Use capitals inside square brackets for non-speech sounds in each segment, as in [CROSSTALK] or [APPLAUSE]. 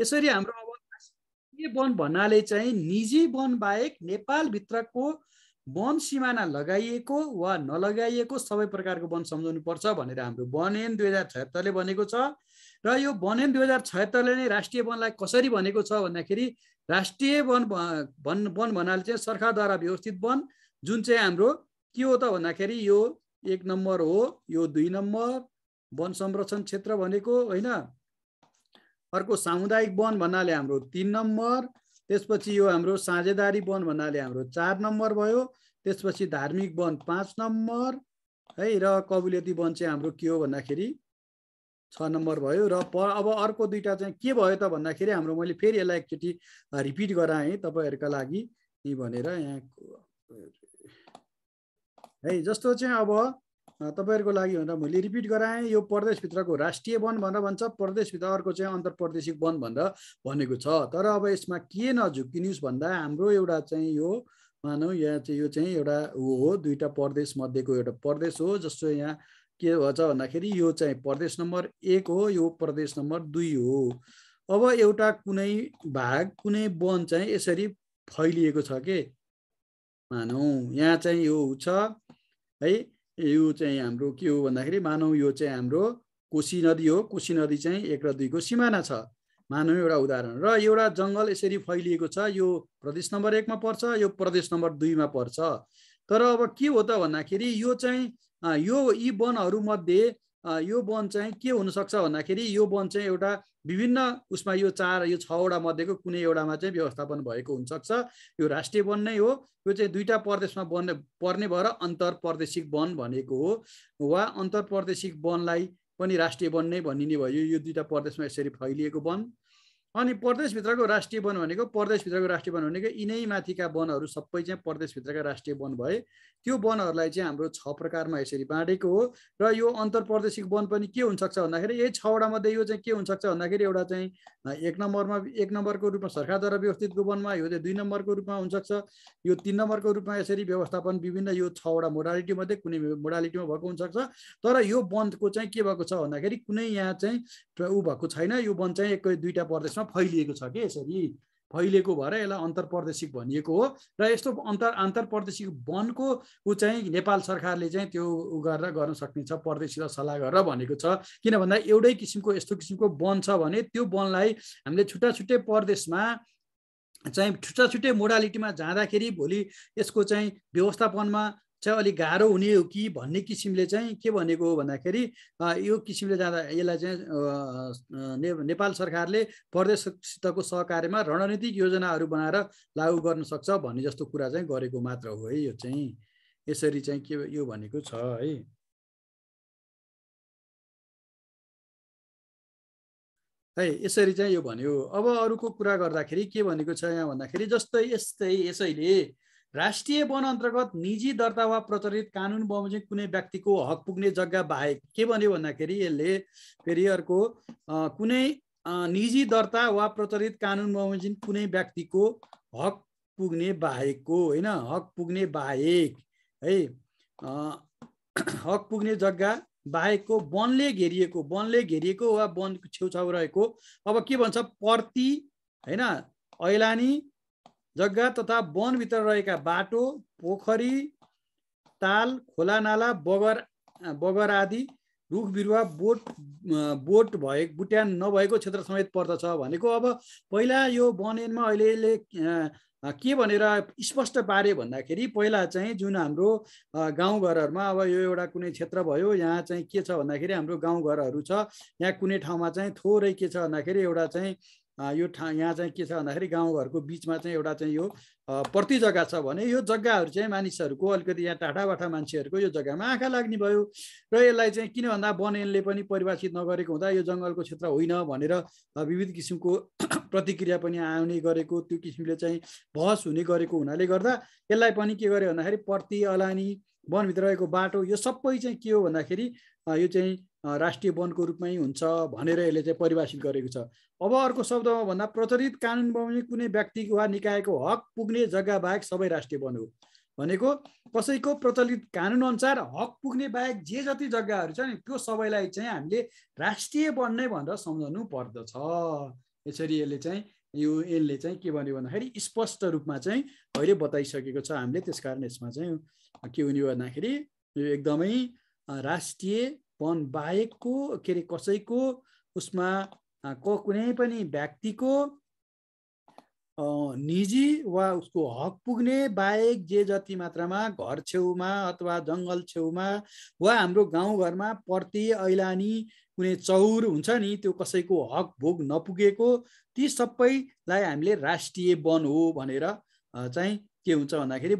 यसरी हाम्रो अब राष्ट्रिय वन भन्नाले चाहिँ निजी वन बाहेक नेपालभित्रको वन सिमाना लगाइएको वा नलगाइएको सबै प्रकारको वन सम्झाउनु पर्छ भनेर हाम्रो वन ऐन दुई हजार छत्तरले भनेको छ र यो वन ऐन दुई हजार छत्तरले नै राष्ट्रिय वनलाई कसरी भनेको छ भन्दाखेरि राष्ट्रिय वन वन वन भन्नाले चाहिँ सरकारद्वारा व्यवस्थित वन जुन चाहिँ हाम्रो के हो त भन्दाखेरि यो एक नम्बर हो यो दुई नम्बर वन संरक्षण क्षेत्र भनेको होइन अर्को सामुदायिक वन भन्नाले हाम्रो तिन नम्बर त्यसपछि यो हाम्रो साझेदारी वन भन्नाले हाम्रो चार नम्बर भयो त्यसपछि धार्मिक वन पाँच नम्बर है र कबुलियती वन चाहिँ हाम्रो के हो भन्दाखेरि छ नम्बर भयो र प अब अर्को दुइटा चाहिँ के भयो त भन्दाखेरि हाम्रो मैले फेरि यसलाई एकचोटि रिपिट गराएँ तपाईँहरूका लागि भनेर यहाँ है जस्तो चाहिँ अब तपाईँहरूको लागि भनेर मैले रिपिट गराएँ यो प्रदेशभित्रको राष्ट्रिय वन भनेर भन्छ प्रदेशभित्र अर्को चाहिँ अन्तर वन भनेर भनेको छ तर अब यसमा के नझुक्किनुहोस् भन्दा हाम्रो एउटा चाहिँ यो मानौँ यहाँ चाहिँ यो चाहिँ एउटा हो दुईवटा प्रदेश मध्येको एउटा प्रदेश हो जस्तो यहाँ के भन्छ भन्दाखेरि यो चाहिँ प्रदेश नम्बर एक हो यो प्रदेश नम्बर दुई हो अब एउटा कुनै भाग कुनै वन चाहिँ यसरी फैलिएको छ के मानौँ यहाँ चाहिँ यो छ है यो चाहिँ हाम्रो के हो भन्दाखेरि मानौँ यो चाहिँ हाम्रो कोशी नदी हो कोशी नदी चाहिँ एक र दुईको सिमाना छ मानौँ एउटा उदाहरण र एउटा जङ्गल यसरी फैलिएको छ यो प्रदेश नम्बर एकमा पर्छ यो प्रदेश नम्बर दुईमा पर्छ तर अब के हो त भन्दाखेरि यो चाहिँ यो यी वनहरूमध्ये यो वन चाहिँ के हुनसक्छ भन्दाखेरि यो वन चाहिँ एउटा विभिन्न उसमा यो चार यो छवटा मध्येको कुनै एउटामा चाहिँ व्यवस्थापन भएको हुनसक्छ यो राष्ट्रिय वन नै हो यो चाहिँ दुईवटा प्रदेशमा बन्ने पर्ने भएर अन्तर प्रदेशिक वन भनेको हो वा अन्तर प्रदेशिक वनलाई पनि राष्ट्रिय वन नै भनिने भयो यो दुईवटा प्रदेशमा यसरी फैलिएको वन अनि प्रदेशभित्रको राष्ट्रिय वन भनेको प्रदेशभित्रको राष्ट्रिय वन भनेको यिनै माथिका वनहरू सबै चाहिँ प्रदेशभित्रका राष्ट्रिय वन भए त्यो वनहरूलाई चाहिँ हाम्रो छ प्रकारमा यसरी बाँडेको हो र यो अन्तर प्रदेशिक वन पनि के हुनसक्छ भन्दाखेरि यही छवटा मध्ये यो चाहिँ के हुनसक्छ भन्दाखेरि एउटा चाहिँ एक नम्बरमा एक नम्बरको रूपमा सरकारद्वारा व्यवस्थितको वनमा यो चाहिँ दुई नम्बरको रूपमा हुनसक्छ यो तिन नम्बरको रूपमा यसरी व्यवस्थापन विभिन्न यो छवटा मोडालिटी मध्ये कुनै मोडालिटीमा भएको हुनसक्छ तर यो वनको चाहिँ के भएको छ भन्दाखेरि कुनै यहाँ चाहिँ ऊ भएको छैन यो वन चाहिँ एकै दुईवटा प्रदेश प्रदेशमा फैलिएको छ कि यसरी फैलिएको भएर यसलाई अन्तर भनिएको हो र यस्तो अन्तर आन्तर वनको ऊ चाहिँ नेपाल सरकारले चाहिँ त्यो ऊ गरेर गर्न सकिन्छ प्रदेशसित सल्लाह गरेर भनेको छ किन भन्दा एउटै किसिमको यस्तो किसिमको वन छ भने त्यो वनलाई हामीले छुट्टा छुट्टै प्रदेशमा चाहिँ छुट्टा छुट्टै मोडालिटीमा जाँदाखेरि भोलि यसको चाहिँ व्यवस्थापनमा चाहिँ अलिक गाह्रो हुने हो कि भन्ने किसिमले चाहिँ के भनेको हो भन्दाखेरि यो किसिमले जाँदा यसलाई चाहिँ नेपाल सरकारले प्रदेशसितको सहकार्यमा रणनीतिक योजनाहरू बनाएर लागू गर्न सक्छ भन्ने जस्तो कुरा चाहिँ गरेको मात्र हो है यो चाहिँ यसरी चाहिँ के यो भनेको छ है है यसरी चाहिँ यो भन्यो अब अरूको कुरा गर्दाखेरि के भनेको छ यहाँ भन्दाखेरि जस्तै यस्तै यसैले राष्ट्रिय वन अन्तर्गत निजी दर्ता वा प्रचलित कानुन बमोजिम कुनै व्यक्तिको हक पुग्ने जग्गा बाहेक के भन्यो भन्दाखेरि यसले फेरि अर्को कुनै निजी दर्ता वा प्रचलित कानुन बमोजिम कुनै व्यक्तिको हक पुग्ने बाहेकको होइन हक पुग्ने बाहेक है हक पुग्ने जग्गा बाहेकको वनले घेरिएको वनले घेरिएको वा वन छेउछाउ रहेको अब के भन्छ प्रति होइन ऐलानी जग्गा तथा वनभित्र रहेका बाटो पोखरी ताल खोलानाला बगर बगर आदि रुख बिरुवा बोट बोट भए बुट्यान नभएको क्षेत्र समेत पर्दछ भनेको अब पहिला यो वनयनमा अहिले के भनेर स्पष्ट पारे भन्दाखेरि पहिला चाहिँ जुन हाम्रो गाउँघरहरूमा अब यो एउटा कुनै क्षेत्र भयो यहाँ चाहिँ के छ भन्दाखेरि हाम्रो गाउँघरहरू छ यहाँ कुनै ठाउँमा चाहिँ थोरै के छ भन्दाखेरि एउटा चाहिँ यो ठा यहाँ चाहिँ के छ भन्दाखेरि गाउँघरको बिचमा चाहिँ एउटा चाहिँ यो प्रति जग्गा छ भने यो जग्गाहरू चाहिँ मानिसहरूको अलिकति यहाँ टाढाबाटा मान्छेहरूको यो जग्गामा आँखा लाग्ने भयो र यसलाई चाहिँ किन भन्दा वनयनले पनि परिभाषित नगरेको हुँदा यो जङ्गलको क्षेत्र होइन भनेर विविध किसिमको [CLEARS THROAT] प्रतिक्रिया पनि आउने गरेको त्यो किसिमले चाहिँ बहस हुने गरेको हुनाले गर्दा यसलाई पनि के गर्यो भन्दाखेरि प्रति अलानी वनभित्र रहेको बाटो यो सबै चाहिँ के हो भन्दाखेरि यो चाहिँ राष्ट्रिय वनको रूपमै हुन्छ भनेर यसले चाहिँ परिभाषित गरेको छ अब अर्को शब्दमा भन्दा प्रचलित कानुन बमोजिम कुनै व्यक्ति वा निकायको हक पुग्ने जग्गा बाहेक सबै राष्ट्रिय वन हो भनेको कसैको प्रचलित कानुनअनुसार हक पुग्ने बाहेक जे जति जग्गाहरू छ नि त्यो सबैलाई चाहिँ हामीले राष्ट्रिय वन नै भनेर सम्झाउनु पर्दछ यसरी यसले चाहिँ यो यसले चाहिँ के भन्यो भन्दाखेरि स्पष्ट रूपमा चाहिँ अहिले बताइसकेको छ हामीले त्यस कारण यसमा चाहिँ के हुने भन्दाखेरि यो एकदमै राष्ट्रियपन बाहेकको के अरे कसैको उसमा को कुनै पनि व्यक्तिको निजी वा उसको हक पुग्ने बाहेक जे जति मात्रामा घर छेउमा अथवा जङ्गल छेउमा वा हाम्रो गाउँघरमा प्रति ऐलानी कुनै चौर हुन्छ नि त्यो कसैको हक भोग नपुगेको ती सबैलाई हामीले राष्ट्रिय वन हो भनेर चाहिँ के हुन्छ भन्दाखेरि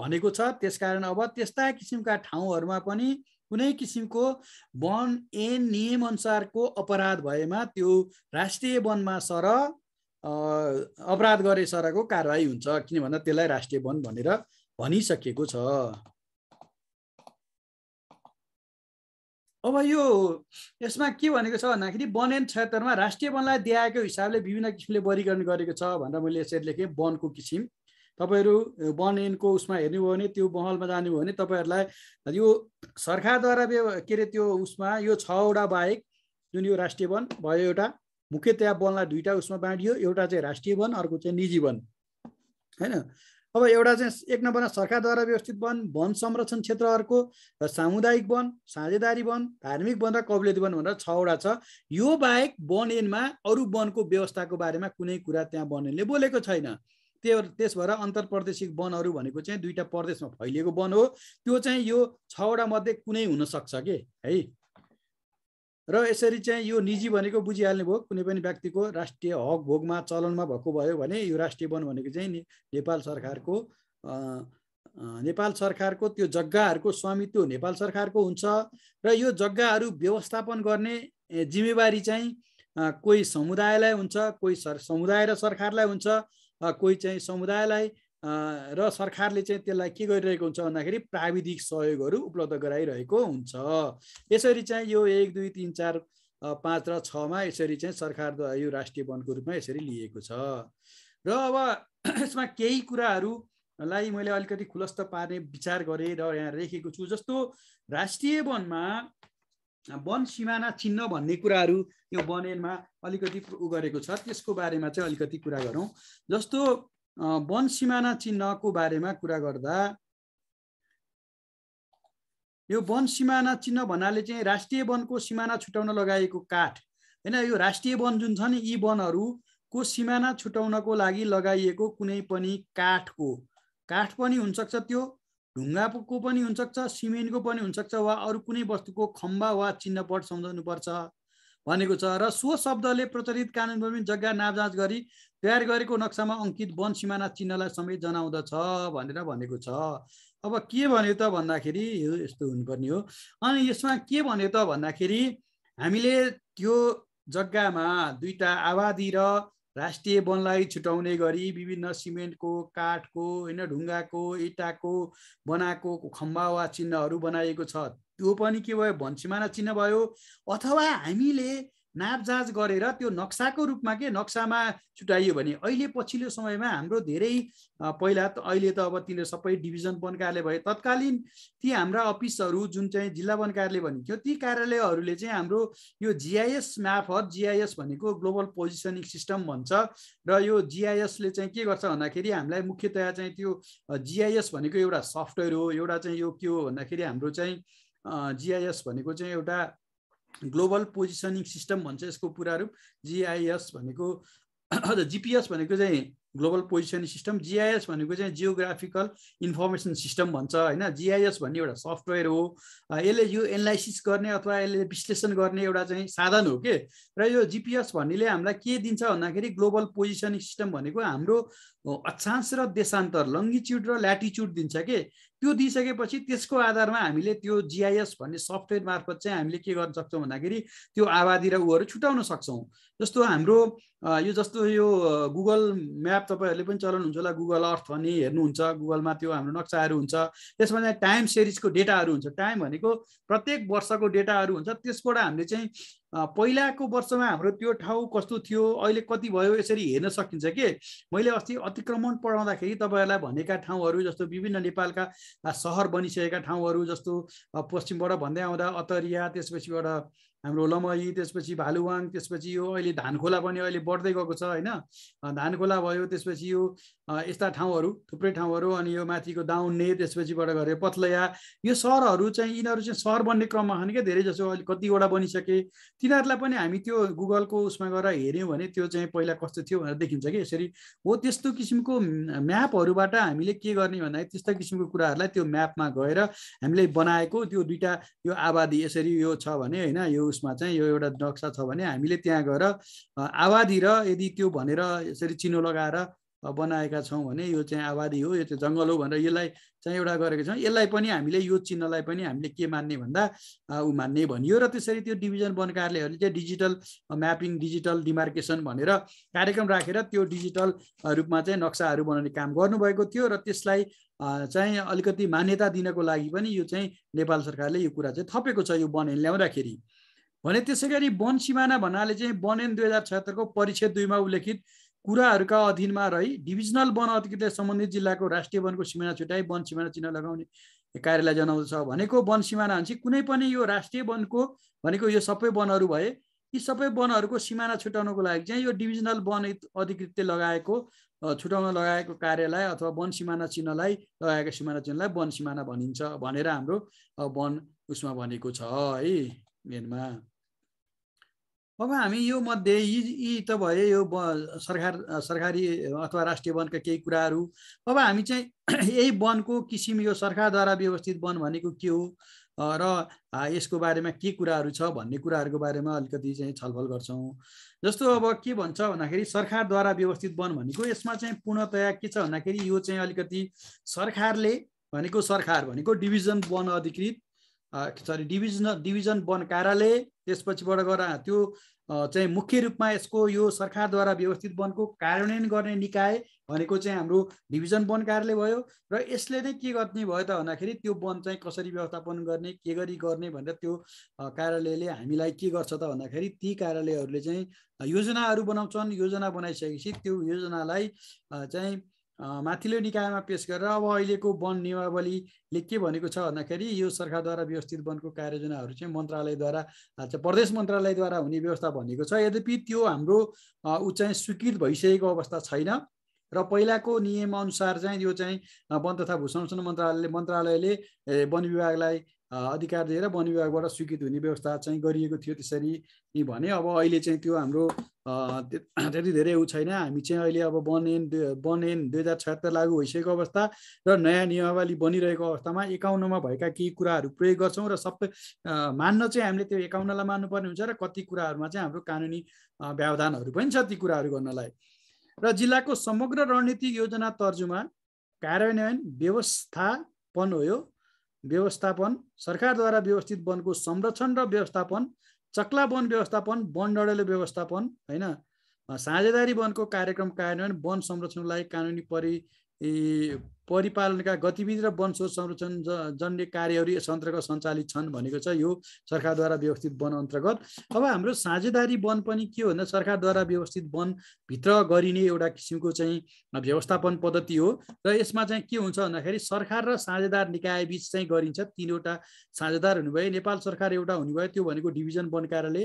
भनेको छ त्यसकारण अब त्यस्ता किसिमका ठाउँहरूमा पनि कुनै किसिमको वन एन नियमअनुसारको अपराध भएमा त्यो राष्ट्रिय वनमा सर अपराध गरे सरको कारवाही हुन्छ किन भन्दा त्यसलाई राष्ट्रिय वन भनेर भनिसकेको छ अब यो यसमा के भनेको छ भन्दाखेरि वन एन क्षेत्रमा राष्ट्रिय वनलाई दिएको हिसाबले विभिन्न किसिमले वर्गीकरण गरेको छ भनेर मैले यसरी लेखेँ वनको किसिम तपाईँहरू वन एनको उसमा हेर्नुभयो भने त्यो महलमा जानुभयो भने तपाईँहरूलाई यो सरकारद्वारा के अरे त्यो उसमा यो छवटा बाहेक जुन यो राष्ट्रिय वन भयो एउटा मुख्यतया वनलाई दुईवटा उसमा बाँडियो एउटा चाहिँ राष्ट्रिय वन अर्को चाहिँ निजी वन होइन अब एउटा चाहिँ एक नम्बरमा सरकारद्वारा व्यवस्थित वन वन संरक्षण क्षेत्रहरूको र सामुदायिक वन साझेदारी वन धार्मिक वन र कबुलियती वन भनेर छवटा छ यो बाहेक वन एनमा अरू वनको व्यवस्थाको बारेमा कुनै कुरा त्यहाँ वन एनले बोलेको छैन त्यो त्यस भएर अन्तर वनहरू भनेको चाहिँ दुईवटा प्रदेशमा फैलिएको वन हो त्यो चाहिँ यो छवटा मध्ये कुनै हुनसक्छ कि है र यसरी चाहिँ यो निजी भनेको बुझिहाल्ने भयो कुनै पनि व्यक्तिको राष्ट्रिय हक भोगमा चलनमा भएको भयो भने यो राष्ट्रिय वन भनेको चाहिँ नेपाल सरकारको नेपाल सरकारको त्यो जग्गाहरूको स्वामित्व नेपाल सरकारको हुन्छ र यो जग्गाहरू व्यवस्थापन गर्ने जिम्मेवारी चाहिँ कोही समुदायलाई हुन्छ कोही सर समुदाय र सरकारलाई हुन्छ कोही चाहिँ समुदायलाई र सरकारले चाहिँ त्यसलाई के गरिरहेको हुन्छ भन्दाखेरि प्राविधिक सहयोगहरू उपलब्ध गराइरहेको हुन्छ यसरी चाहिँ यो एक दुई तिन चार पाँच र छमा यसरी चाहिँ सरकारद्वारा यो राष्ट्रिय वनको रूपमा यसरी लिएको छ र अब [CLEARS THROAT] यसमा केही कुराहरूलाई मैले अलिकति खुलस्त पार्ने विचार गरेँ र यहाँ लेखेको छु जस्तो राष्ट्रिय वनमा वन सिमाना चिन्ह भन्ने कुराहरू यो वनमा अलिकति उ गरेको छ त्यसको बारेमा चाहिँ अलिकति कुरा गरौँ जस्तो वन सिमाना चिन्हको बारेमा कुरा गर्दा यो वन सिमाना चिन्ह भन्नाले चाहिँ राष्ट्रिय वनको सिमाना छुटाउन लगाएको काठ होइन यो राष्ट्रिय वन जुन छ नि यी वनहरूको सिमाना छुट्याउनको लागि लगाइएको कुनै पनि काठको काठ पनि हुनसक्छ त्यो ढुङ्गाको पनि हुनसक्छ सिमेन्टको पनि हुनसक्छ वा अरू कुनै वस्तुको खम्बा वा चिन्ह पट सम्झाउनुपर्छ भनेको छ र सो शब्दले प्रचलित पनि जग्गा नापजाँच गरी तयार गरेको नक्सामा अङ्कित वन सिमाना चिन्हलाई समेत जनाउँदछ भनेर भनेको छ अब के भन्यो त भन्दाखेरि यो यस्तो हुनुपर्ने हो अनि यसमा के भन्यो त भन्दाखेरि हामीले त्यो जग्गामा दुईवटा आबादी र राष्ट्रिय वनलाई छुटाउने गरी विभिन्न सिमेन्टको काठको होइन ढुङ्गाको इँटाको बनाएको खम्बा वा चिन्हहरू बनाएको छ त्यो पनि के भयो भन्सिमाना चिन्ह भयो अथवा हामीले नापजाँच गरेर त्यो नक्साको रूपमा के नक्सामा छुट्याइयो भने अहिले पछिल्लो समयमा हाम्रो धेरै पहिला त अहिले त अब तिनीहरू सबै डिभिजन वन कार्यालय भए तत्कालीन ती हाम्रा अफिसहरू जुन चाहिँ जिल्ला वन कार्यालय भनिन्थ्यो ती कार्यालयहरूले चाहिँ हाम्रो यो जिआइएस मार्फत जिआइएस भनेको ग्लोबल पोजिसनिङ सिस्टम भन्छ र यो जिआइएसले चाहिँ के गर्छ भन्दाखेरि हामीलाई मुख्यतया चाहिँ त्यो जिआइएस भनेको एउटा सफ्टवेयर हो एउटा चाहिँ यो के हो भन्दाखेरि हाम्रो चाहिँ जिआइएस भनेको चाहिँ एउटा ग्लोबल पोजिसनिङ सिस्टम भन्छ यसको पुरा रूप जिआइएस भनेको हजुर जिपिएस भनेको चाहिँ ग्लोबल पोजिसनिङ सिस्टम जिआइएस भनेको चाहिँ जियोग्राफिकल इन्फर्मेसन सिस्टम भन्छ होइन जिआइएस भन्ने एउटा सफ्टवेयर हो यसले यो एनालाइसिस गर्ने अथवा यसले विश्लेषण गर्ने एउटा चाहिँ साधन हो के र यो जिपिएस भन्नेले हामीलाई के दिन्छ भन्दाखेरि ग्लोबल पोजिसनिङ सिस्टम भनेको हाम्रो अक्षांश र देशान्तर लङ्गिच्युड र ल्याटिच्युड दिन्छ के त्यो दिइसकेपछि त्यसको आधारमा हामीले त्यो जिआइएस भन्ने सफ्टवेयर मार्फत चाहिँ हामीले के गर्न सक्छौँ भन्दाखेरि त्यो आवादी र ऊहरू छुट्याउन सक्छौँ जस्तो हाम्रो यो जस्तो यो गुगल म्याप तपाईँहरूले पनि चलन हुन्छ होला गुगल अर्थ भन्ने हेर्नुहुन्छ गुगलमा त्यो हाम्रो नक्साहरू हुन्छ त्यसमा चाहिँ टाइम सिरिजको डेटाहरू हुन्छ टाइम भनेको प्रत्येक वर्षको डेटाहरू हुन्छ त्यसबाट हामीले चाहिँ पहिलाको वर्षमा हाम्रो त्यो ठाउँ कस्तो थियो अहिले कति भयो यसरी हेर्न सकिन्छ के मैले अस्ति अतिक्रमण पढाउँदाखेरि तपाईँहरूलाई भनेका ठाउँहरू जस्तो विभिन्न नेपालका सहर बनिसकेका ठाउँहरू जस्तो पश्चिमबाट भन्दै आउँदा अतरिया त्यसपछिबाट हाम्रो लमही त्यसपछि भालुवाङ त्यसपछि यो अहिले धानखोला पनि अहिले बढ्दै गएको छ होइन धानखोला भयो त्यसपछि यो यस्ता ठाउँहरू थुप्रै ठाउँहरू अनि यो माथिको दाउन्ने त्यसपछिबाट गरे पथलया यो सहरहरू चाहिँ यिनीहरू चाहिँ सहर बन्ने क्रममा छन् क्या धेरै जसो अहिले कतिवटा बनिसके तिनीहरूलाई पनि हामी त्यो गुगलको उसमा गएर हेऱ्यौँ भने त्यो चाहिँ पहिला कस्तो थियो भनेर देखिन्छ कि यसरी हो त्यस्तो किसिमको म्यापहरूबाट हामीले के गर्ने भन्दाखेरि त्यस्ता किसिमको कुराहरूलाई त्यो म्यापमा गएर हामीले बनाएको त्यो दुइटा यो आबादी यसरी यो छ भने होइन यो उसमा चाहिँ यो एउटा नक्सा छ भने हामीले त्यहाँ गएर आवादी र यदि त्यो भनेर यसरी चिनो लगाएर बनाएका छौँ भने यो चाहिँ आवादी हो यो चाहिँ जङ्गल हो भनेर यसलाई चाहिँ एउटा गरेका छौँ यसलाई पनि हामीले यो चिन्हलाई पनि हामीले के मान्ने भन्दा ऊ मान्ने भनियो र त्यसरी त्यो डिभिजन वन कार्यालयहरूले चाहिँ डिजिटल म्यापिङ डिजिटल डिमार्केसन भनेर कार्यक्रम राखेर रा, त्यो डिजिटल रूपमा चाहिँ नक्साहरू बनाउने काम गर्नुभएको थियो र त्यसलाई चाहिँ अलिकति मान्यता दिनको लागि पनि यो चाहिँ नेपाल सरकारले यो कुरा चाहिँ थपेको छ यो वन ल्याउँदाखेरि भने त्यसै गरी वन सिमाना भन्नाले चाहिँ वन एन दुई हजार छत्तरको परिच्छेद दुईमा उल्लेखित कुराहरूका अधीनमा रही डिभिजनल वन अधिकृत सम्बन्धित जिल्लाको राष्ट्रिय वनको सिमाना छुट्याई वन सिमाना चिन्ह लगाउने कार्यलाई जनाउँदछ भनेको वन सिमाना भनेपछि कुनै पनि यो राष्ट्रिय वनको भनेको यो सबै वनहरू भए यी सबै वनहरूको सिमाना छुट्याउनको लागि चाहिँ यो डिभिजनल वन अधिकृतले लगाएको छुट्याउन लगाएको कार्यलाई अथवा वन सिमाना चिन्हलाई लगाएको सिमाना चिन्हलाई वन सिमाना भनिन्छ भनेर हाम्रो वन उसमा भनेको छ है मेनमा अब हामी यो मध्ये यी यी त भए यो सरकार सरकारी अथवा राष्ट्रिय वनका केही कुराहरू अब हामी चाहिँ [CLEARS THROAT] यही वनको किसिम यो सरकारद्वारा व्यवस्थित वन भनेको के हो र यसको बारेमा के कुराहरू छ भन्ने कुराहरूको बारेमा अलिकति चाहिँ छलफल गर्छौँ जस्तो अब के भन्छ भन्दाखेरि सरकारद्वारा व्यवस्थित वन भनेको यसमा चाहिँ पूर्णतया के छ भन्दाखेरि यो चाहिँ अलिकति सरकारले भनेको सरकार भनेको डिभिजन वन अधिकृत सरी डिभिजन डिभिजन वन कार्यालय त्यसपछिबाट गएर त्यो चाहिँ मुख्य रूपमा यसको यो सरकारद्वारा व्यवस्थित वनको कार्यान्वयन गर्ने निकाय भनेको चाहिँ हाम्रो डिभिजन वन कार्यालय भयो र यसले नै के गर्ने भयो त भन्दाखेरि त्यो वन चाहिँ कसरी व्यवस्थापन गर्ने के गरी गर्ने भनेर त्यो कार्यालयले हामीलाई के गर्छ त भन्दाखेरि ती कार्यालयहरूले चाहिँ योजनाहरू बनाउँछन् योजना बनाइसकेपछि त्यो योजनालाई चाहिँ माथिल्लो निकायमा पेस गरेर अब अहिलेको वन नियमावलीले के भनेको छ भन्दाखेरि यो सरकारद्वारा व्यवस्थित वनको कार्ययोजनाहरू चाहिँ मन्त्रालयद्वारा चाहिँ प्रदेश मन्त्रालयद्वारा हुने व्यवस्था भनेको छ यद्यपि त्यो हाम्रो चाहिँ स्वीकृत भइसकेको अवस्था छैन र पहिलाको नियमअनुसार चाहिँ यो चाहिँ वन तथा भूसंरक्षण मन्त्रालयले मन्त्रालयले वन विभागलाई अधिकार दिएर वन विभागबाट स्वीकृत हुने व्यवस्था चाहिँ गरिएको थियो त्यसरी भने अब अहिले चाहिँ त्यो हाम्रो [CLEARS THROAT] त्यति धेरै ऊ छैन हामी चाहिँ अहिले अब वन एन वन एन दुई हजार छत्तर लागू भइसकेको अवस्था र नयाँ नियमावली बनिरहेको अवस्थामा एकाउन्नमा भएका केही कुराहरू प्रयोग गर्छौँ र सबै मान्न चाहिँ हामीले त्यो एकाउन्नलाई मान्नुपर्ने हुन्छ र कति कुराहरूमा चाहिँ हाम्रो कानुनी व्यवधानहरू पनि छ ती कुराहरू गर्नलाई र जिल्लाको समग्र रणनीति योजना तर्जुमा कार्यान्वयन व्यवस्थापन हो यो व्यवस्थापन सरकारद्वारा व्यवस्थित वनको संरक्षण र व्यवस्थापन चक्ला वन व्यवस्थापन वन डडेलो व्यवस्थापन होइन साझेदारी वनको कार्यक्रम कार्यान्वयन वन संरक्षणलाई कानुनी परि परिपालनका गतिविधि र वन स्रोत संरक्षण जन्य कार्यहरू यस अन्तर्गत सञ्चालित छन् भनेको छ यो सरकारद्वारा व्यवस्थित वन अन्तर्गत अब हाम्रो साझेदारी वन पनि के हो भन्दा सरकारद्वारा व्यवस्थित वनभित्र गरिने एउटा किसिमको चाहिँ व्यवस्थापन पद्धति हो र यसमा चाहिँ के हुन्छ भन्दाखेरि सरकार र साझेदार निकाय बिच चाहिँ गरिन्छ तिनवटा साझेदार हुनुभयो नेपाल सरकार एउटा हुनुभयो त्यो भनेको डिभिजन वन कार्यालय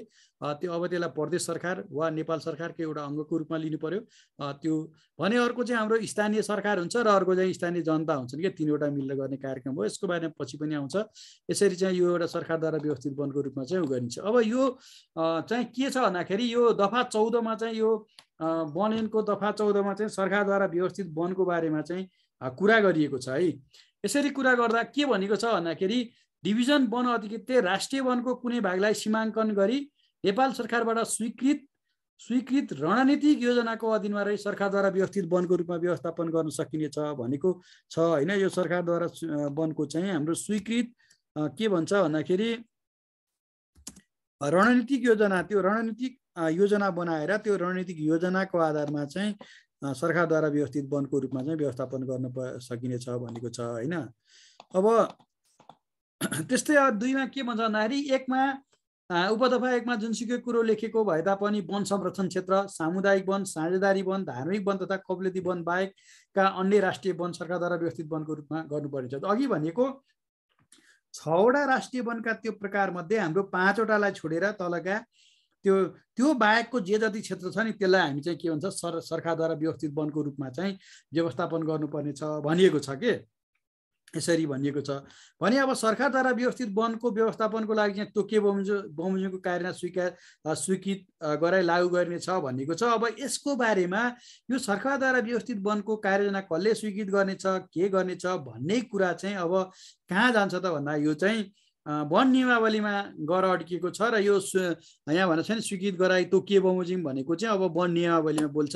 त्यो अब त्यसलाई प्रदेश सरकार वा नेपाल सरकारको एउटा अङ्गको रूपमा लिनु पर्यो त्यो भने अर्को चाहिँ हाम्रो स्थानीय सरकार हुन्छ र अर्को चाहिँ स्थानीय जनता हुन्छन् क्या तिनवटा मिलेर गर्ने कार्यक्रम हो यसको बारेमा पछि पनि आउँछ यसरी चाहिँ यो एउटा सरकारद्वारा व्यवस्थित वनको रूपमा चाहिँ उ गरिन्छ अब यो चाहिँ के छ भन्दाखेरि यो दफा चौधमा चाहिँ यो वन वनयनको दफा चौधमा चाहिँ सरकारद्वारा व्यवस्थित वनको बारेमा चाहिँ कुरा गरिएको छ है यसरी कुरा गर्दा के भनेको छ भन्दाखेरि डिभिजन वन अधिकृतले राष्ट्रिय वनको कुनै भागलाई सीमाङ्कन गरी नेपाल सरकारबाट स्वीकृत स्वीकृत रणनीतिक योजनाको अधीनमा रहे सरकारद्वारा व्यवस्थित वनको रूपमा व्यवस्थापन गर्न सकिनेछ भनेको छ होइन यो सरकारद्वारा वनको चाहिँ हाम्रो स्वीकृत के भन्छ भन्दाखेरि रणनीतिक योजना त्यो रणनीतिक योजना बनाएर त्यो रणनीतिक योजनाको आधारमा चाहिँ सरकारद्वारा व्यवस्थित वनको रूपमा चाहिँ व्यवस्थापन गर्न प सकिनेछ भनेको छ होइन अब [CLEARS THROAT] त्यस्तै दुईमा के भन्छ भन्दाखेरि एकमा उपदफा जुनसुकै कुरो लेखेको भए तापनि वन संरक्षण क्षेत्र सामुदायिक वन साझेदारी वन धार्मिक वन तथा कबलेती वन बाहेकका अन्य राष्ट्रिय वन सरकारद्वारा व्यवस्थित वनको रूपमा गर्नुपर्नेछ अघि भनेको छवटा राष्ट्रिय वनका त्यो प्रकारमध्ये हाम्रो पाँचवटालाई छोडेर तलका त्यो त्यो बाहेकको जे जति क्षेत्र छ नि त्यसलाई हामी चाहिँ के भन्छ सर सरकारद्वारा व्यवस्थित वनको रूपमा चाहिँ व्यवस्थापन गर्नुपर्नेछ भनिएको छ के यसरी भनिएको छ भने अब सरकारद्वारा व्यवस्थित वनको व्यवस्थापनको लागि चाहिँ तोके बमोजिम बमोजिमको कार्यना स्वीकार स्वीकृत गराइ लागू गरिनेछ भनिएको छ अब यसको बारेमा यो सरकारद्वारा व्यवस्थित वनको कार्ययोजना कसले स्वीकृत गर्नेछ के गर्नेछ भन्ने कुरा चाहिँ अब कहाँ जान्छ त भन्दा यो चाहिँ वन नियमावलीमा गर अड्किएको छ र यो यहाँ भनेको छ नि स्वीकृत गराई तोकिए बमोजिम भनेको चाहिँ अब वन नियमावलीमा बोल्छ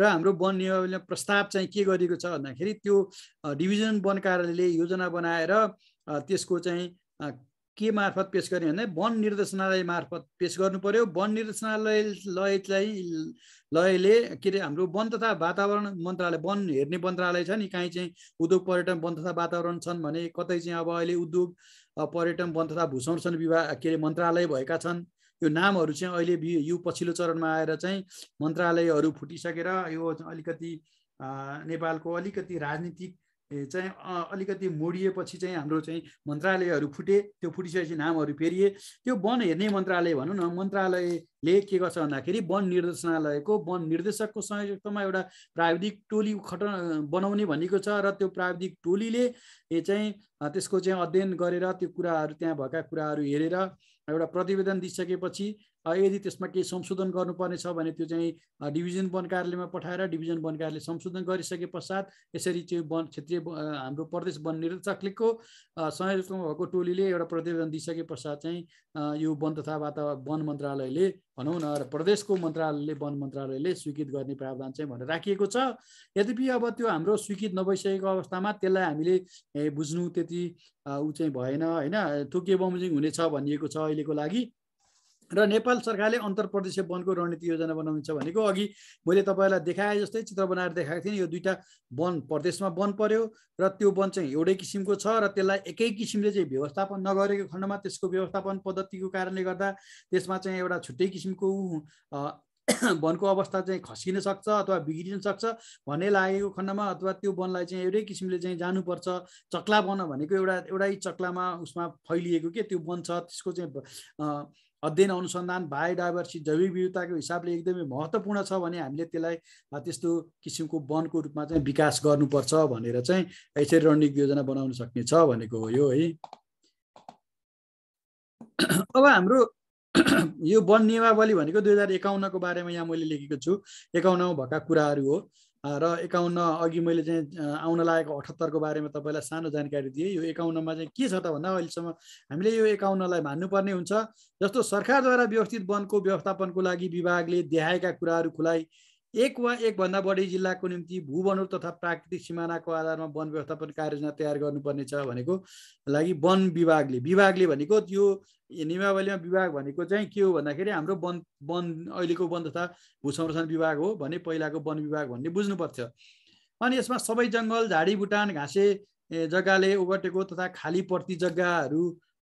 र हाम्रो वन नियमावलीमा प्रस्ताव चाहिँ के गरिएको छ भन्दाखेरि त्यो डिभिजन वन कार्यालयले योजना बनाएर त्यसको चाहिँ के मार्फत पेस गर्ने भन्दा वन निर्देशनालय मार्फत पेस गर्नु पर्यो वन निर्देशनालय चाहिँ लयले के अरे हाम्रो वन तथा वातावरण मन्त्रालय वन हेर्ने मन्त्रालय छ नि काहीँ चाहिँ उद्योग पर्यटन वन तथा वातावरण छन् भने कतै चाहिँ अब अहिले उद्योग पर्यटन वन तथा भू संरक्षण विभाग के अरे मन्त्रालय भएका छन् यो नामहरू चाहिँ अहिले यो पछिल्लो चरणमा आएर चाहिँ मन्त्रालयहरू फुटिसकेर यो अलिकति नेपालको अलिकति राजनीतिक चाहिँ अलिकति मोडिएपछि चाहिँ हाम्रो चाहिँ मन्त्रालयहरू फुटे त्यो फुटिसकेपछि नामहरू फेरिए त्यो वन हेर्ने मन्त्रालय भनौँ न मन्त्रालयले के गर्छ भन्दाखेरि वन निर्देशनालयको वन निर्देशकको संयुक्तमा एउटा प्राविधिक टोली खट बनाउने भनेको छ र त्यो प्राविधिक टोलीले चाहिँ त्यसको चाहिँ अध्ययन गरेर त्यो कुराहरू त्यहाँ भएका कुराहरू हेरेर एउटा प्रतिवेदन दिइसकेपछि यदि त्यसमा केही संशोधन गर्नुपर्ने छ भने त्यो चाहिँ डिभिजन वन कार्यालयमा पठाएर डिभिजन वन कार्यालय संशोधन गरिसके पश्चात यसरी चाहिँ वन क्षेत्रीय हाम्रो प्रदेश वन निरीक्षकको संयोजकमा भएको टोलीले एउटा प्रतिवेदन दिइसके पश्चात चाहिँ यो वन तथा वातावरण वन मन्त्रालयले भनौँ न प्रदेशको मन्त्रालयले वन मन्त्रालयले स्वीकृत गर्ने प्रावधान चाहिँ भनेर राखिएको छ यद्यपि अब त्यो हाम्रो स्वीकृत नभइसकेको अवस्थामा त्यसलाई हामीले बुझ्नु त्यति ऊ चाहिँ भएन होइन तोके बमोजिङ हुनेछ भनिएको छ अहिलेको लागि र नेपाल सरकारले अन्तर प्रदेशीय वनको रणनीति योजना बनाउनु छ भनेको अघि मैले तपाईँलाई देखाएँ जस्तै चित्र बनाएर देखाएको थिएँ यो दुईवटा वन प्रदेशमा वन पर्यो र त्यो वन चाहिँ एउटै किसिमको छ र त्यसलाई एकै किसिमले चाहिँ व्यवस्थापन नगरेको खण्डमा त्यसको व्यवस्थापन पद्धतिको कारणले गर्दा त्यसमा चाहिँ एउटा छुट्टै किसिमको [COUGHS] वनको अवस्था चाहिँ खसिन सक्छ अथवा बिग्रिन सक्छ भन्ने लागेको खण्डमा अथवा त्यो वनलाई चाहिँ एउटै किसिमले चाहिँ जानुपर्छ चक्ला वन भनेको एउटा एउटै चक्लामा उसमा फैलिएको के त्यो वन छ त्यसको चाहिँ अध्ययन अनुसन्धान बायोडाइभर्सिटी जैविक विविधताको हिसाबले एकदमै महत्त्वपूर्ण छ भने हामीले त्यसलाई त्यस्तो किसिमको वनको रूपमा चाहिँ विकास गर्नुपर्छ भनेर चाहिँ यसरी रणनीति योजना बनाउन सक्ने छ भनेको हो यो है अब हाम्रो यो वन नियमावली भनेको दुई हजार एकाउन्नको बारेमा यहाँ मैले लेखेको छु एकाउन्नमा भएका कुराहरू हो र एकाउन्न अघि मैले चाहिँ आउन लागेको अठहत्तरको बारेमा तपाईँलाई सानो जानकारी दिएँ यो एकाउन्नमा चाहिँ के छ त भन्दा अहिलेसम्म हामीले यो एकाउन्नलाई मान्नुपर्ने हुन्छ जस्तो सरकारद्वारा व्यवस्थित वनको व्यवस्थापनको लागि विभागले देखाएका कुराहरू खुलाइ एक वा एकभन्दा बढी जिल्लाको निम्ति भूवनहरू तथा प्राकृतिक सिमानाको आधारमा वन व्यवस्थापन कार्ययोजना तयार गर्नुपर्ने छ भनेको लागि वन विभागले विभागले भनेको त्यो निमावलीमा विभाग भनेको चाहिँ के हो भन्दाखेरि हाम्रो वन वन अहिलेको वन तथा भू संरक्षण विभाग हो भने पहिलाको वन विभाग भन्ने बुझ्नुपर्छ अनि यसमा सबै जङ्गल झाडी बुटान घाँसे जग्गाले ओगटेको तथा खाली पर्ती जग्गाहरू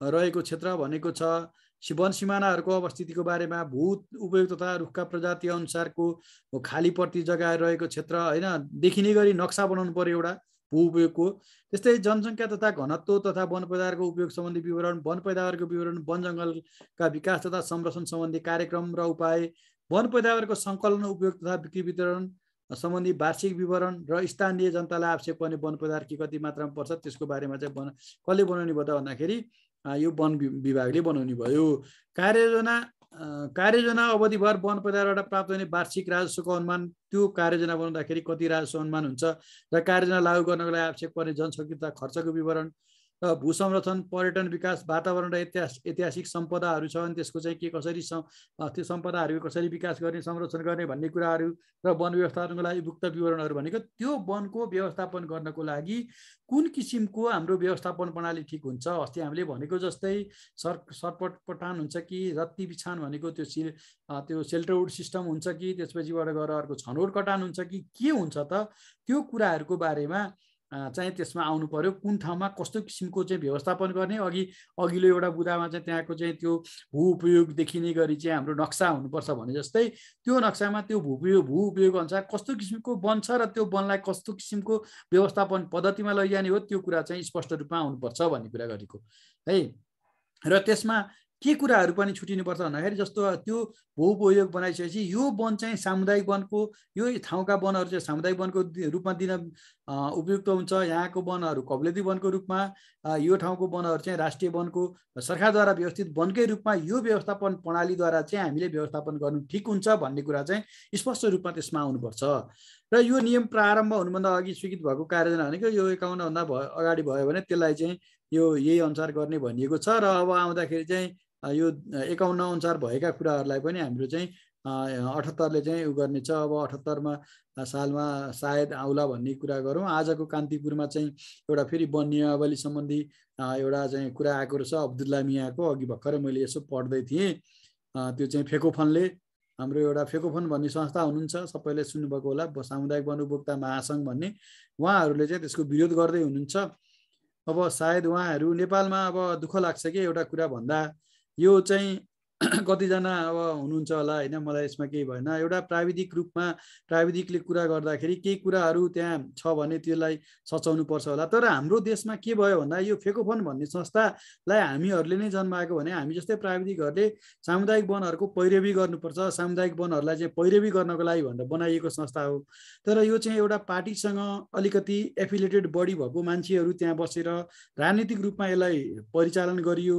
रहेको क्षेत्र भनेको छ वन सिमानाहरूको अवस्थितिको बारेमा भूत उपयोग तथा रुखका प्रजाति अनुसारको प्रति जग्गा रहेको क्षेत्र होइन देखिने गरी नक्सा बनाउनु पर्यो एउटा भू उपयोगको त्यस्तै जनसङ्ख्या तथा घनत्व तथा वन पैदावारको उपयोग सम्बन्धी विवरण वन पैदावारको विवरण वन जङ्गलका विकास तथा संरक्षण सम्बन्धी कार्यक्रम र उपाय वन पैदावारको सङ्कलन उपयोग तथा बिक्री वितरण सम्बन्धी वार्षिक विवरण र स्थानीय जनतालाई आवश्यक पर्ने वन पदार्थ के कति मात्रामा पर्छ त्यसको बारेमा चाहिँ बना कसले बनाउने भयो भन्दाखेरि यो वन विभागले बनाउने भयो कार्ययोजना कार्ययोजना अवधिभर वन पदार्थबाट प्राप्त हुने वार्षिक राजस्वको अनुमान त्यो कार्ययोजना बनाउँदाखेरि कति राजस्व अनुमान हुन्छ र कार्ययोजना लागू गर्नको लागि आवश्यक पर्ने जनशक्ति तथा खर्चको विवरण भू संरक्षण पर्यटन विकास वातावरण र ऐतिहास ऐतिहासिक सम्पदाहरू छन् त्यसको चाहिँ के कसरी त्यो सम्पदाहरूको कसरी विकास गर्ने संरक्षण गर्ने भन्ने कुराहरू र वन व्यवस्थापनको लागि उक्त विवरणहरू भनेको त्यो वनको व्यवस्थापन गर्नको लागि कुन किसिमको हाम्रो व्यवस्थापन प्रणाली ठिक हुन्छ अस्ति हामीले भनेको जस्तै सर सर्पट पठान हुन्छ कि रत्ती बिछान भनेको त्यो सि त्यो सेल्टरवुड सिस्टम हुन्छ कि त्यसपछिबाट गएर अर्को छनौट कटान हुन्छ कि के हुन्छ त त्यो कुराहरूको बारेमा चाहिँ त्यसमा आउनु पऱ्यो कुन ठाउँमा कस्तो किसिमको चाहिँ व्यवस्थापन गर्ने अघि अघिल्लो एउटा बुदामा चाहिँ त्यहाँको चाहिँ त्यो भू उपयोग देखिने गरी चाहिँ हाम्रो नक्सा हुनुपर्छ भने जस्तै त्यो नक्सामा त्यो भू उपयोग भू उपयोग अनुसार कस्तो किसिमको वन छ र त्यो वनलाई कस्तो किसिमको व्यवस्थापन पद्धतिमा लैजाने हो त्यो कुरा चाहिँ स्पष्ट रूपमा आउनुपर्छ भन्ने कुरा गरेको है र त्यसमा के कुराहरू पनि छुटिनुपर्छ भन्दाखेरि जस्तो त्यो भूपयोग उपयोग बनाइसकेपछि यो वन चाहिँ सामुदायिक वनको यो ठाउँका वनहरू चाहिँ सामुदायिक वनको रूपमा दिन उपयुक्त हुन्छ यहाँको वनहरू कबलेती वनको रूपमा यो ठाउँको वनहरू चाहिँ राष्ट्रिय वनको सरकारद्वारा व्यवस्थित वनकै रूपमा यो व्यवस्थापन प्रणालीद्वारा चाहिँ हामीले व्यवस्थापन गर्नु ठिक हुन्छ भन्ने कुरा चाहिँ स्पष्ट रूपमा त्यसमा आउनुपर्छ र यो नियम प्रारम्भ हुनुभन्दा अघि स्वीकृत भएको कार्यजना भनेको यो एकाउन्नभन्दा भयो अगाडि भयो भने त्यसलाई चाहिँ यो यही अनुसार गर्ने भनिएको छ र अब आउँदाखेरि चाहिँ यो एकाउन्न अनुसार भएका कुराहरूलाई पनि हाम्रो चाहिँ अठहत्तरले चाहिँ उ गर्नेछ अब अठहत्तरमा सालमा सायद आउला भन्ने कुरा गरौँ आजको कान्तिपुरमा चाहिँ एउटा फेरि वन नियावली सम्बन्धी एउटा चाहिँ कुरा आएको रहेछ अब्दुल्ला मियाको अघि भर्खरै मैले यसो पढ्दै थिएँ त्यो चाहिँ फेकोफनले हाम्रो एउटा फेकोफन भन्ने संस्था हुनुहुन्छ सबैले सुन्नुभएको होला सामुदायिक वन उपभोक्ता महासङ्घ भन्ने उहाँहरूले चाहिँ त्यसको विरोध गर्दै हुनुहुन्छ अब सायद उहाँहरू नेपालमा अब दुःख लाग्छ कि एउटा कुरा भन्दा यो चाहिँ [CLEARS THROAT] कतिजना अब हुनुहुन्छ होला होइन मलाई यसमा केही भएन एउटा प्राविधिक रूपमा प्राविधिकले कुरा गर्दाखेरि केही कुराहरू त्यहाँ छ भने त्यसलाई सचाउनु पर्छ होला तर हाम्रो देशमा के भयो भन्दा यो फेकोफोन भन्ने संस्थालाई हामीहरूले नै जन्माएको भने हामी जस्तै प्राविधिकहरूले सामुदायिक वनहरूको पैरवी गर्नुपर्छ सामुदायिक वनहरूलाई चाहिँ पैरवी गर्नको लागि भनेर बनाइएको संस्था हो तर यो चाहिँ एउटा पार्टीसँग अलिकति एफिलेटेड बडी भएको मान्छेहरू त्यहाँ बसेर राजनीतिक रूपमा यसलाई परिचालन गरियो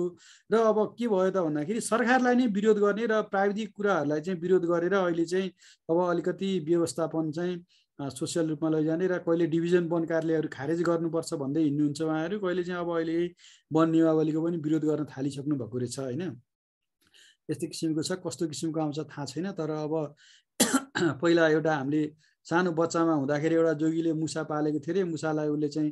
र अब के भयो त भन्दाखेरि सरकारलाई त्यसलाई नै विरोध गर्ने र प्राविधिक कुराहरूलाई चाहिँ विरोध गरेर अहिले चाहिँ अब अलिकति व्यवस्थापन चाहिँ सोसियल रूपमा लैजाने र कहिले डिभिजन वन कार्यालयहरू खारेज गर्नुपर्छ भन्दै हिँड्नुहुन्छ उहाँहरू कहिले चाहिँ अब अहिले वन नियमावलीको पनि विरोध गर्न थालिसक्नु भएको रहेछ होइन यस्तो किसिमको छ कस्तो किसिमको आउँछ थाहा छैन तर अब [COUGHS] पहिला एउटा हामीले सानो बच्चामा हुँदाखेरि एउटा जोगीले मुसा पालेको थियो अरे मुसालाई उसले चाहिँ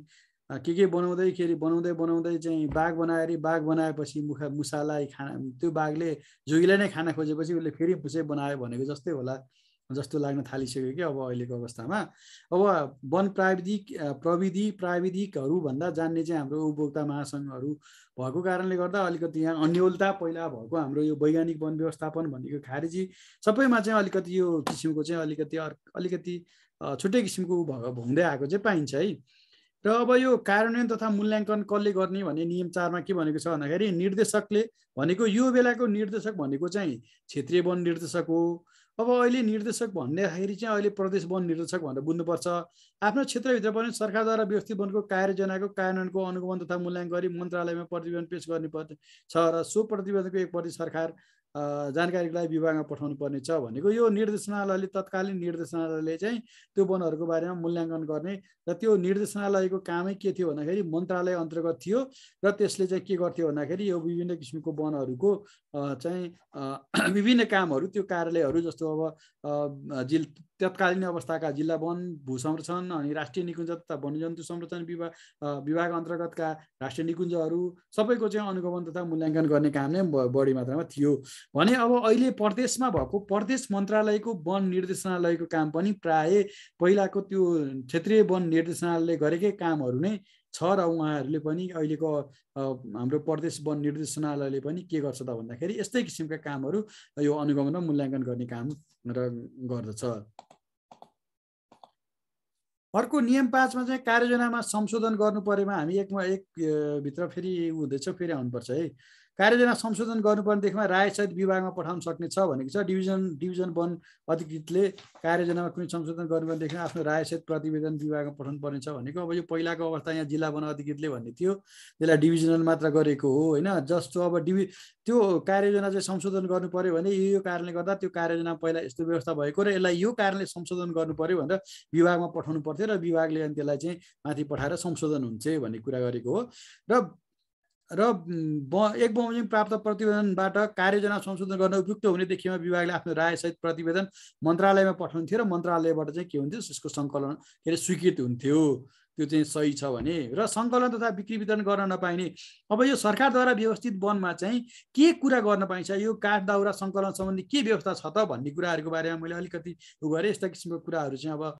के के बनाउँदै के बनाउँदै बनाउँदै चाहिँ बाघ बनाएर बाघ बनाएपछि मुखा मुसालाई खाना त्यो बाघले जोगीलाई नै खाना खोजेपछि उसले फेरि मुसै बनायो भनेको जस्तै होला जस्तो लाग्न थालिसक्यो कि अब अहिलेको अवस्थामा अब वन प्राविधिक प्रविधि प्राविधिकहरूभन्दा जान्ने चाहिँ हाम्रो उपभोक्ता महासङ्घहरू भएको कारणले गर्दा अलिकति यहाँ अन्यलता पहिला भएको हाम्रो यो वैज्ञानिक वन व्यवस्थापन भनेको खारेजी सबैमा चाहिँ अलिकति यो किसिमको चाहिँ अलिकति अलिकति छुट्टै किसिमको हुँदै आएको चाहिँ पाइन्छ है र अब यो कार्यान्वयन तथा मूल्याङ्कन कसले गर्ने भन्ने नियम चारमा के भनेको छ भन्दाखेरि निर्देशकले भनेको यो बेलाको निर्देशक भनेको चाहिँ क्षेत्रीय वन निर्देशक हो अब अहिले निर्देशक भन्दाखेरि चाहिँ अहिले प्रदेश वन निर्देशक भनेर बुझ्नुपर्छ आफ्नो क्षेत्रभित्र पनि सरकारद्वारा व्यवस्थित वनको कार्ययोजनाको कार्यान्वयनको अनुगमन तथा मूल्याङ्कन गरी मन्त्रालयमा प्रतिवेदन पेस गर्ने छ र सो प्रतिवेदनको एकपट्टि सरकार जानकारीलाई विभागमा पठाउनु पर्ने छ भनेको यो निर्देशनालयले तत्कालीन निर्देशनालयले चाहिँ त्यो वनहरूको बारेमा मूल्याङ्कन गर्ने र त्यो निर्देशनालयको कामै के थियो भन्दाखेरि मन्त्रालय अन्तर्गत थियो र त्यसले चाहिँ के गर्थ्यो भन्दाखेरि यो विभिन्न किसिमको वनहरूको चाहिँ [CLEARS THROAT] विभिन्न कामहरू त्यो कार्यालयहरू जस्तो अब जिल तत्कालीन अवस्थाका जिल्ला वन भू संरक्षण अनि राष्ट्रिय निकुञ्ज तथा वनजन्तु संरक्षण विभाग विभाग अन्तर्गतका राष्ट्रिय निकुञ्जहरू सबैको चाहिँ अनुगमन तथा मूल्याङ्कन गर्ने काम नै बढी मात्रामा थियो भने अब अहिले प्रदेशमा भएको प्रदेश मन्त्रालयको वन निर्देशनालयको काम पनि प्राय पहिलाको त्यो क्षेत्रीय वन निर्देशनालयले गरेकै कामहरू नै छ र उहाँहरूले पनि अहिलेको हाम्रो प्रदेश वन निर्देशनालयले पनि के गर्छ त भन्दाखेरि यस्तै किसिमका कामहरू यो अनुगमन र मूल्याङ्कन गर्ने काम र गर्दछ अर्को नियम पाँचमा चाहिँ कार्ययोजनामा संशोधन गर्नु परेमा हामी एकमा एक भित्र फेरि हुँदैछ फेरि आउनुपर्छ है कार्यजना संशोधन गर्नुपर्नेदेखिमा रायसहित विभागमा पठाउन सक्ने छ भनेको छ डिभिजन डिभिजन वन अधिकृतले कार्यजनामा कुनै संशोधन गर्नुपर्नेदेखि आफ्नो राय सहित प्रतिवेदन विभागमा पठाउनु पर्नेछ भनेको अब यो पहिलाको अवस्था यहाँ जिल्ला वन अधिकृतले भन्ने थियो त्यसलाई डिभिजनल मात्र गरेको हो होइन जस्तो अब डिभि त्यो कार्ययोजना चाहिँ संशोधन गर्नु पऱ्यो भने यो यो कारणले गर्दा त्यो कार्ययोजना पहिला यस्तो व्यवस्था भएको र यसलाई यो कारणले संशोधन गर्नु पऱ्यो भनेर विभागमा पठाउनु पर्थ्यो र विभागले अनि त्यसलाई चाहिँ माथि पठाएर संशोधन हुन्छ भन्ने कुरा गरेको हो र र ब एक बमोजिम प्राप्त प्रतिवेदनबाट कार्यजना संशोधन गर्न उपयुक्त हुने देखिएमा विभागले आफ्नो रायसहित प्रतिवेदन मन्त्रालयमा पठाउँथ्यो र मन्त्रालयबाट चाहिँ के हुन्थ्यो यसको सङ्कलन के अरे स्वीकृत हुन्थ्यो त्यो चाहिँ सही छ भने र सङ्कलन तथा बिक्री वितरण गर्न नपाइने अब यो सरकारद्वारा व्यवस्थित वनमा चाहिँ के कुरा गर्न पाइन्छ यो काठ दाउरा सङ्कलन सम्बन्धी के व्यवस्था छ त भन्ने कुराहरूको बारेमा मैले अलिकति उ गरेँ यस्ता किसिमको कुराहरू चाहिँ अब